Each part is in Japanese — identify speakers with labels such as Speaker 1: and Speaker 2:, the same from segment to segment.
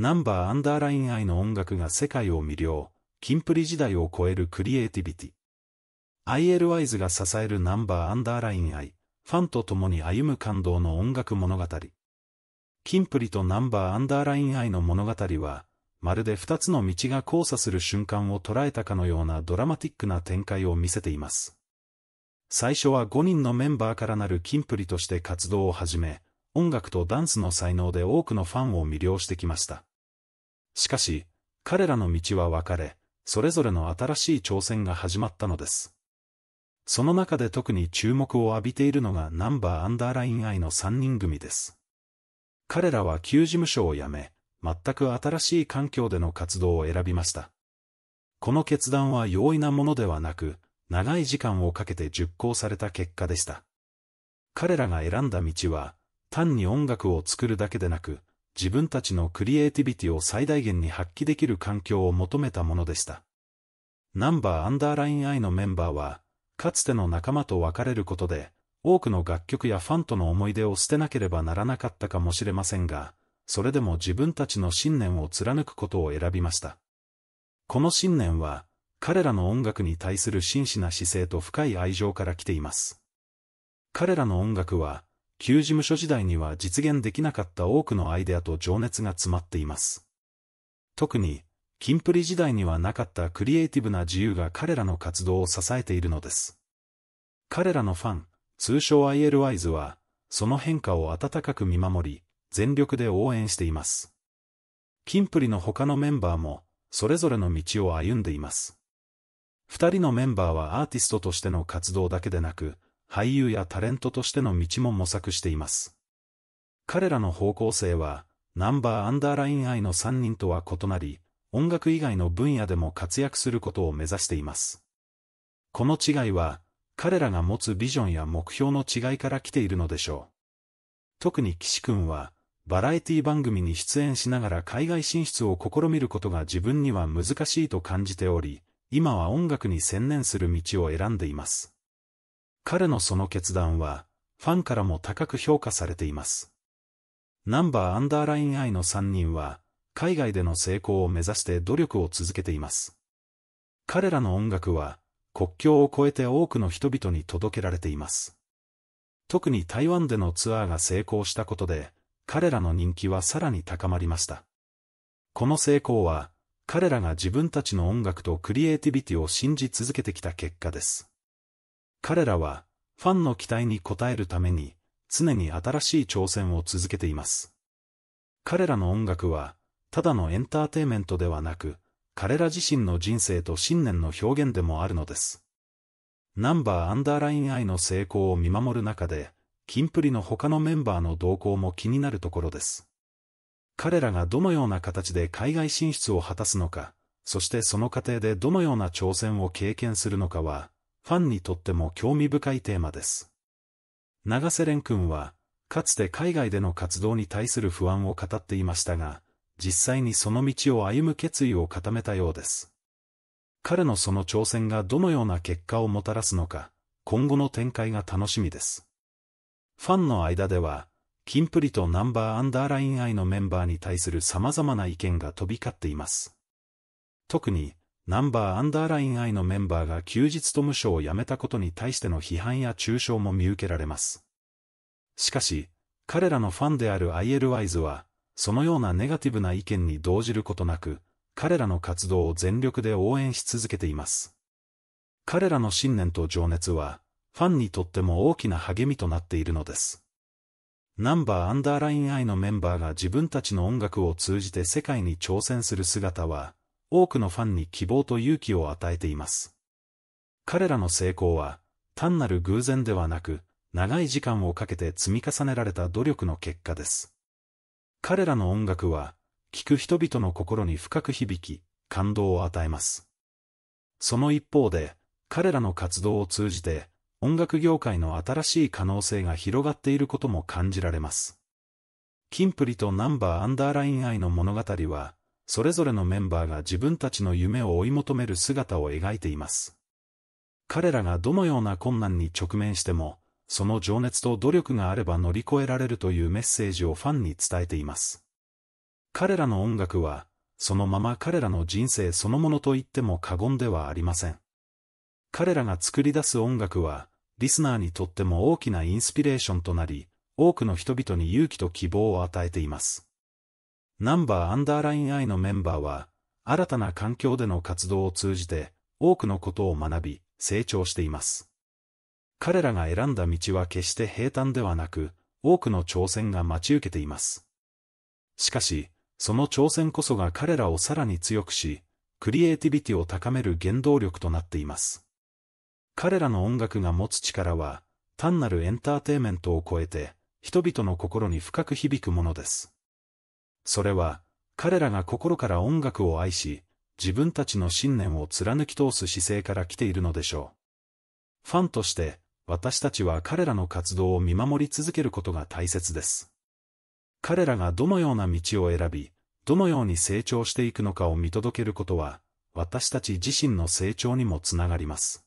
Speaker 1: ナンバーアンダーライン愛の音楽が世界を魅了、キンプリ時代を超えるクリエイティビティ。ILWISE が支えるナンバーアンダーライン愛、ファンと共に歩む感動の音楽物語。キンプリとナンバーアンダーライン愛の物語は、まるで二つの道が交差する瞬間を捉えたかのようなドラマティックな展開を見せています。最初は5人のメンバーからなるキンプリとして活動を始め、音楽とダンスの才能で多くのファンを魅了してきました。しかし、彼らの道は分かれ、それぞれの新しい挑戦が始まったのです。その中で特に注目を浴びているのがナンバーアンダーライン愛の3人組です。彼らは旧事務所を辞め、全く新しい環境での活動を選びました。この決断は容易なものではなく、長い時間をかけて熟考された結果でした。彼らが選んだ道は、単に音楽を作るだけでなく、自分たちのクリエイティビティを最大限に発揮できる環境を求めたものでした。ナンバーアンダーライン I のメンバーは、かつての仲間と別れることで、多くの楽曲やファンとの思い出を捨てなければならなかったかもしれませんが、それでも自分たちの信念を貫くことを選びました。この信念は、彼らの音楽に対する真摯な姿勢と深い愛情から来ています。彼らの音楽は、旧事務所時代には実現できなかった多くのアイデアと情熱が詰まっています。特に、キンプリ時代にはなかったクリエイティブな自由が彼らの活動を支えているのです。彼らのファン、通称 ILYs は、その変化を温かく見守り、全力で応援しています。キンプリの他のメンバーも、それぞれの道を歩んでいます。二人のメンバーはアーティストとしての活動だけでなく、俳優やタレントとしての道も模索しています。彼らの方向性は、ナンバーアンダーライン愛の3人とは異なり、音楽以外の分野でも活躍することを目指しています。この違いは、彼らが持つビジョンや目標の違いから来ているのでしょう。特に岸くんは、バラエティ番組に出演しながら海外進出を試みることが自分には難しいと感じており、今は音楽に専念する道を選んでいます。彼のその決断は、ファンからも高く評価されています。ナンバーアンダーライン I の3人は、海外での成功を目指して努力を続けています。彼らの音楽は、国境を越えて多くの人々に届けられています。特に台湾でのツアーが成功したことで、彼らの人気はさらに高まりました。この成功は、彼らが自分たちの音楽とクリエイティビティを信じ続けてきた結果です。彼らは、ファンの期待に応えるために、常に新しい挑戦を続けています。彼らの音楽は、ただのエンターテイメントではなく、彼ら自身の人生と信念の表現でもあるのです。ナンバーアンダーライン愛の成功を見守る中で、キンプリの他のメンバーの動向も気になるところです。彼らがどのような形で海外進出を果たすのか、そしてその過程でどのような挑戦を経験するのかは、ファンにとっても興味深いテーマです。長瀬廉君は、かつて海外での活動に対する不安を語っていましたが、実際にその道を歩む決意を固めたようです。彼のその挑戦がどのような結果をもたらすのか、今後の展開が楽しみです。ファンの間では、キンプリとナンバーアンダーライン愛のメンバーに対する様々な意見が飛び交っています。特に、ナンバーアンダーライン I のメンバーが休日と無償を辞めたことに対しての批判や中傷も見受けられます。しかし、彼らのファンである ILWISE は、そのようなネガティブな意見に動じることなく、彼らの活動を全力で応援し続けています。彼らの信念と情熱は、ファンにとっても大きな励みとなっているのです。ナンバーアンダーライン I のメンバーが自分たちの音楽を通じて世界に挑戦する姿は、多くのファンに希望と勇気を与えています。彼らの成功は、単なる偶然ではなく、長い時間をかけて積み重ねられた努力の結果です。彼らの音楽は、聴く人々の心に深く響き、感動を与えます。その一方で、彼らの活動を通じて、音楽業界の新しい可能性が広がっていることも感じられます。キンプリとナンバーアンダーライン愛の物語は、それぞれのメンバーが自分たちの夢を追い求める姿を描いています。彼らがどのような困難に直面しても、その情熱と努力があれば乗り越えられるというメッセージをファンに伝えています。彼らの音楽は、そのまま彼らの人生そのものと言っても過言ではありません。彼らが作り出す音楽は、リスナーにとっても大きなインスピレーションとなり、多くの人々に勇気と希望を与えています。ナンバーアンダーライン I のメンバーは、新たな環境での活動を通じて、多くのことを学び、成長しています。彼らが選んだ道は決して平坦ではなく、多くの挑戦が待ち受けています。しかし、その挑戦こそが彼らをさらに強くし、クリエイティビティを高める原動力となっています。彼らの音楽が持つ力は、単なるエンターテイメントを超えて、人々の心に深く響くものです。それは、彼らが心から音楽を愛し、自分たちの信念を貫き通す姿勢から来ているのでしょう。ファンとして、私たちは彼らの活動を見守り続けることが大切です。彼らがどのような道を選び、どのように成長していくのかを見届けることは、私たち自身の成長にもつながります。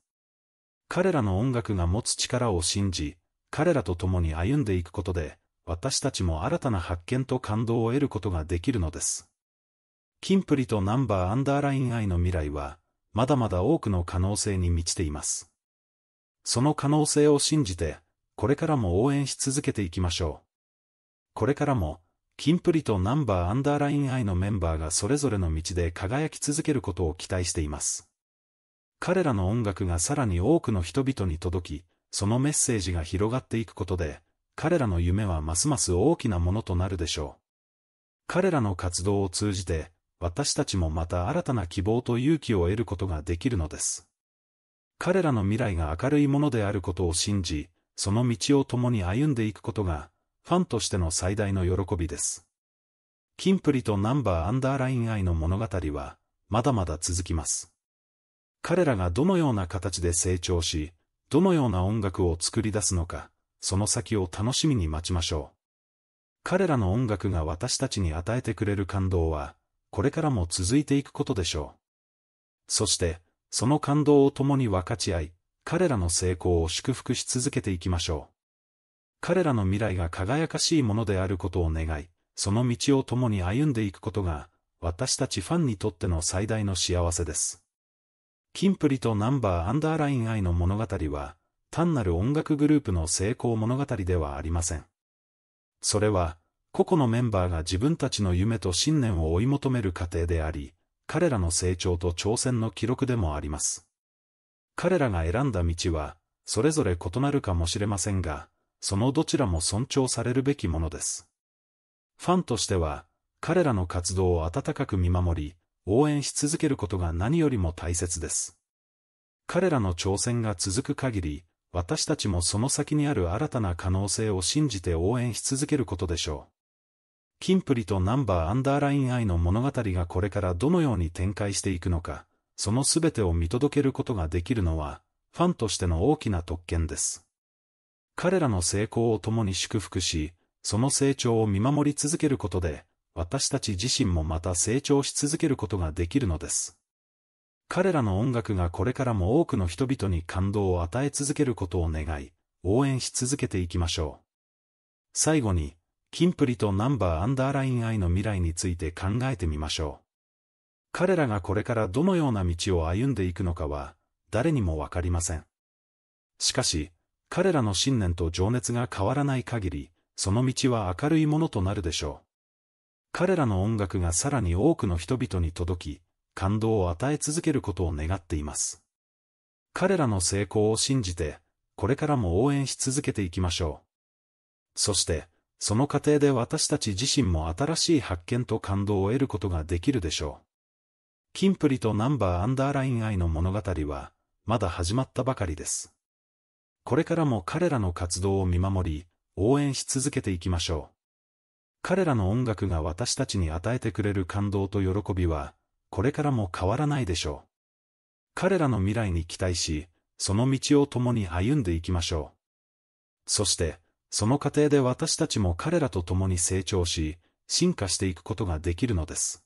Speaker 1: 彼らの音楽が持つ力を信じ、彼らと共に歩んでいくことで、私たちも新たな発見と感動を得ることができるのです。キンプリとナンバーアンダーライン愛の未来は、まだまだ多くの可能性に満ちています。その可能性を信じて、これからも応援し続けていきましょう。これからも、キンプリとナンバーアンダーライン愛のメンバーがそれぞれの道で輝き続けることを期待しています。彼らの音楽がさらに多くの人々に届き、そのメッセージが広がっていくことで、彼らの夢はますます大きなものとなるでしょう。彼らの活動を通じて、私たちもまた新たな希望と勇気を得ることができるのです。彼らの未来が明るいものであることを信じ、その道を共に歩んでいくことが、ファンとしての最大の喜びです。キンプリとナンバーアンダーライン愛の物語は、まだまだ続きます。彼らがどのような形で成長し、どのような音楽を作り出すのか、その先を楽しみに待ちましょう。彼らの音楽が私たちに与えてくれる感動は、これからも続いていくことでしょう。そして、その感動を共に分かち合い、彼らの成功を祝福し続けていきましょう。彼らの未来が輝かしいものであることを願い、その道を共に歩んでいくことが、私たちファンにとっての最大の幸せです。キンプリとナンバーアンダーライン愛の物語は、単なる音楽グループの成功物語ではありません。それは、個々のメンバーが自分たちの夢と信念を追い求める過程であり、彼らの成長と挑戦の記録でもあります。彼らが選んだ道は、それぞれ異なるかもしれませんが、そのどちらも尊重されるべきものです。ファンとしては、彼らの活動を温かく見守り、応援し続けることが何よりも大切です。彼らの挑戦が続く限り、私たちもその先にある新たな可能性を信じて応援し続けることでしょう。キンプリとナンバーアンダーライン愛の物語がこれからどのように展開していくのか、その全てを見届けることができるのは、ファンとしての大きな特権です。彼らの成功を共に祝福し、その成長を見守り続けることで、私たち自身もまた成長し続けることができるのです。彼らの音楽がこれからも多くの人々に感動を与え続けることを願い、応援し続けていきましょう。最後に、キンプリとナンバーアンダーライン愛の未来について考えてみましょう。彼らがこれからどのような道を歩んでいくのかは、誰にもわかりません。しかし、彼らの信念と情熱が変わらない限り、その道は明るいものとなるでしょう。彼らの音楽がさらに多くの人々に届き、感動を与え続けることを願っています。彼らの成功を信じて、これからも応援し続けていきましょう。そして、その過程で私たち自身も新しい発見と感動を得ることができるでしょう。キンプリとナンバーアンダーライン愛の物語は、まだ始まったばかりです。これからも彼らの活動を見守り、応援し続けていきましょう。彼らの音楽が私たちに与えてくれる感動と喜びは、これからも変わらないでしょう。彼らの未来に期待し、その道を共に歩んでいきましょう。そして、その過程で私たちも彼らと共に成長し、進化していくことができるのです。